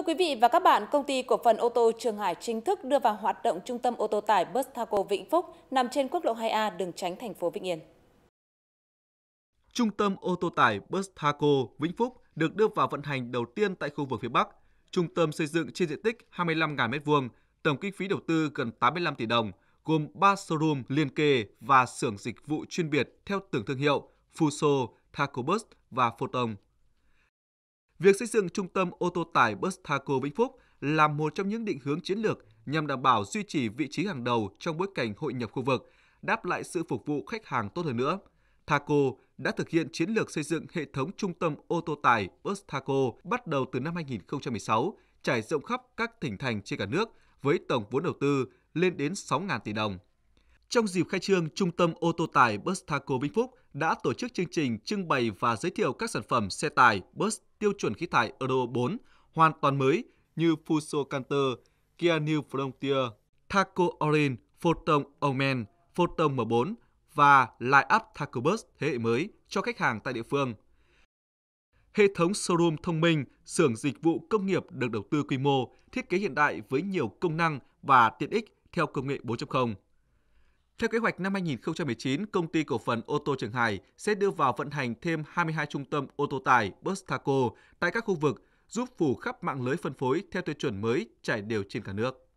Thưa quý vị và các bạn, công ty cổ phần ô tô Trường Hải chính thức đưa vào hoạt động trung tâm ô tô tải Bus taco Vĩnh Phúc nằm trên quốc lộ 2A đường tránh thành phố Vĩnh Yên. Trung tâm ô tô tải Bus taco Vĩnh Phúc được đưa vào vận hành đầu tiên tại khu vực phía Bắc. Trung tâm xây dựng trên diện tích 25.000 m2, tổng kinh phí đầu tư gần 85 tỷ đồng, gồm 3 showroom liên kề và xưởng dịch vụ chuyên biệt theo từng thương hiệu Fuso, taco Bus và Photon. Việc xây dựng trung tâm ô tô tải Bus Thaco Vĩnh Phúc là một trong những định hướng chiến lược nhằm đảm bảo duy trì vị trí hàng đầu trong bối cảnh hội nhập khu vực, đáp lại sự phục vụ khách hàng tốt hơn nữa. Thaco đã thực hiện chiến lược xây dựng hệ thống trung tâm ô tô tải Bus Thaco bắt đầu từ năm 2016, trải rộng khắp các tỉnh thành trên cả nước với tổng vốn đầu tư lên đến 6.000 tỷ đồng. Trong dịp khai trương, Trung tâm ô tô tải Bus Thaco Vĩnh Phúc đã tổ chức chương trình trưng bày và giới thiệu các sản phẩm xe tải bus tiêu chuẩn khí thải Euro 4 hoàn toàn mới như Fuso Canter, Kia New Frontier, Thaco Orin, Photon Omen, Photon M4 và Light Up Thaco Bus thế hệ mới cho khách hàng tại địa phương. Hệ thống showroom thông minh, xưởng dịch vụ công nghiệp được đầu tư quy mô, thiết kế hiện đại với nhiều công năng và tiện ích theo công nghệ 4.0. Theo kế hoạch năm 2019, công ty cổ phần ô tô Trường Hải sẽ đưa vào vận hành thêm 22 trung tâm ô tô tải bus taco tại các khu vực, giúp phủ khắp mạng lưới phân phối theo tiêu chuẩn mới trải đều trên cả nước.